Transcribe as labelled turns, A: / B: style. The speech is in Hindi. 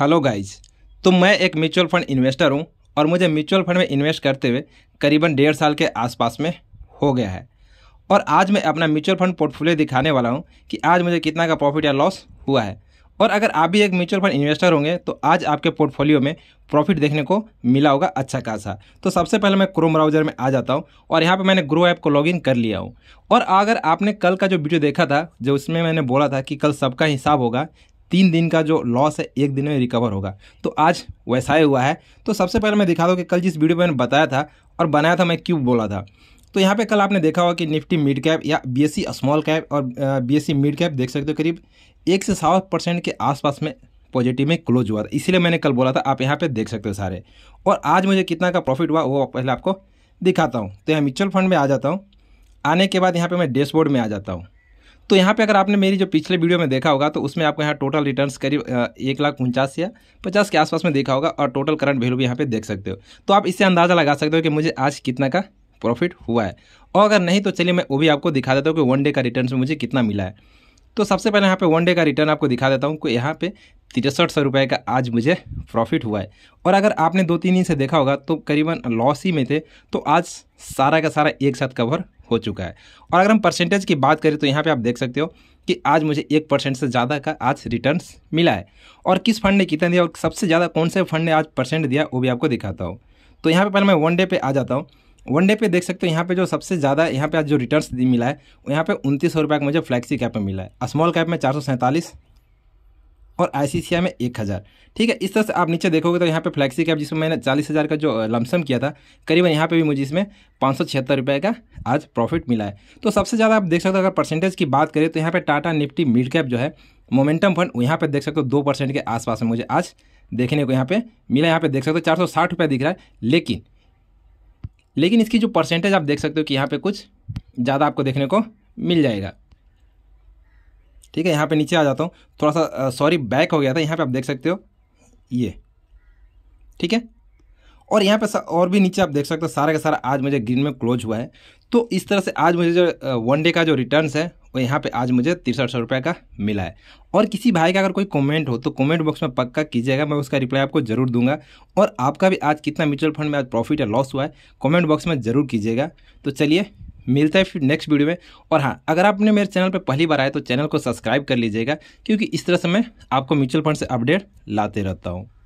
A: हेलो गाइज तो मैं एक म्यूचुअल फंड इन्वेस्टर हूँ और मुझे म्यूचुअल फंड में इन्वेस्ट करते हुए करीबन डेढ़ साल के आसपास में हो गया है और आज मैं अपना म्यूचुअल फंड पोर्टफोलियो दिखाने वाला हूँ कि आज मुझे कितना का प्रॉफिट या लॉस हुआ है और अगर आप भी एक म्यूचुअल फंड इन्वेस्टर होंगे तो आज आपके पोर्टफोलियो में प्रॉफिट देखने को मिला होगा अच्छा खासा तो सबसे पहले मैं क्रोम ब्राउजर में आ जाता हूँ और यहाँ पे मैंने ग्रो ऐप को लॉगिन कर लिया हूँ और अगर आपने कल का जो वीडियो देखा था जो उसमें मैंने बोला था कि कल सबका हिसाब होगा तीन दिन का जो लॉस है एक दिन में रिकवर होगा तो आज वैसा ही हुआ है तो सबसे पहले मैं दिखा दूँ कि कल जिस वीडियो में मैंने बताया था और बनाया था मैं क्यों बोला था तो यहाँ पे कल आपने देखा होगा कि निफ्टी मिड कैप या B S C small cap और B S C mid cap देख सकते हो करीब एक से सात परसेंट के आसपास में पॉजिटिव में क्लोज हुआ था इसीलिए मैंने कल बोला था आप यहाँ पे देख सकते हो सारे और आज मुझे कितना का प्रॉफिट हुआ वो पहले आपको दिखाता हूँ तो यहाँ म्यूचुअल फंड में आ जाता हूँ आने के बाद यहाँ पर मैं डैशबोर्ड में आ जाता हूँ तो यहाँ पे अगर आपने मेरी जो पिछले वीडियो में देखा होगा तो उसमें आपको यहाँ टोटल रिटर्न्स करीब एक लाख उनचास या पचास के आसपास में देखा होगा और टोटल करंट वैल्यू भी यहाँ पे देख सकते हो तो आप इससे अंदाज़ा लगा सकते हो कि मुझे आज कितना का प्रॉफिट हुआ है और अगर नहीं तो चलिए मैं वो भी आपको दिखा देता हूँ कि वन डे का रिटर्न मुझे कितना मिला है तो सबसे पहले यहाँ पे वन डे का रिटर्न आपको दिखा देता हूँ कि यहाँ पे तिरसठ सौ रुपये का आज मुझे प्रॉफिट हुआ है और अगर आपने दो तीन दिन से देखा होगा तो करीबन लॉस ही में थे तो आज सारा का सारा एक साथ कवर हो चुका है और अगर हम परसेंटेज की बात करें तो यहाँ पे आप देख सकते हो कि आज मुझे एक परसेंट से ज़्यादा का आज रिटर्न्स मिला है और किस फंड ने कितना दिया और सबसे ज़्यादा कौन से फंड ने आज परसेंट दिया वो भी आपको दिखाता हूँ तो यहाँ पर पहले मैं वन डे पर आ जाता हूँ वन डे पे देख सकते हो यहाँ पे जो सबसे ज़्यादा यहाँ पे आज जो रिटर्न्स मिला है यहाँ पे उनतीस सौ रुपये का मुझे फ्लैक्सी कैप में मिला है स्मॉल कैप में चार सौ सैंतालीस और आई में एक हज़ार ठीक है इस तरह से आप नीचे देखोगे तो यहाँ पे फ्लैक्सी कैप जिसमें मैंने चालीस हज़ार का जो लमसम किया था करीबन यहाँ पे भी मुझे इसमें पाँच सौ छिहत्तर रुपये का आज प्रॉफिट मिला है तो सबसे ज़्यादा आप देख सकते हो अगर परसेंटेज की बात करें तो यहाँ पे टाटा निफ्टी मिड कैप जो है मोमेंटम फंड यहाँ पर देख सकते हो दो परसेंट के आसपास में मुझे आज देखने को यहाँ पर मिला यहाँ पर देख सकते हो चार सौ साठ रुपये दिख रहा है लेकिन लेकिन इसकी जो परसेंटेज आप देख सकते हो कि यहाँ पर कुछ ज़्यादा आपको देखने को मिल जाएगा ठीक है यहाँ पे नीचे आ जाता हूँ थोड़ा सा सॉरी बैक हो गया था यहाँ पे आप देख सकते हो ये ठीक है और यहाँ पे और भी नीचे आप देख सकते हो सारा का सारा आज मुझे ग्रीन में क्लोज हुआ है तो इस तरह से आज मुझे जो वन डे का जो रिटर्न्स है वो यहाँ पे आज मुझे तिरसठ सौ रुपये का मिला है और किसी भाई का अगर कोई कमेंट हो तो कमेंट बॉक्स में पक्का कीजिएगा मैं उसका रिप्लाई आपको जरूर दूंगा और आपका भी आज कितना म्यूचुअल फंड में आज प्रॉफिट या लॉस हुआ है कॉमेंट बॉक्स में जरूर कीजिएगा तो चलिए मिलता है फिर नेक्स्ट वीडियो में और हाँ अगर आपने मेरे चैनल पर पहली बार आए तो चैनल को सब्सक्राइब कर लीजिएगा क्योंकि इस तरह से मैं आपको म्यूचुअल फंड से अपडेट लाते रहता हूँ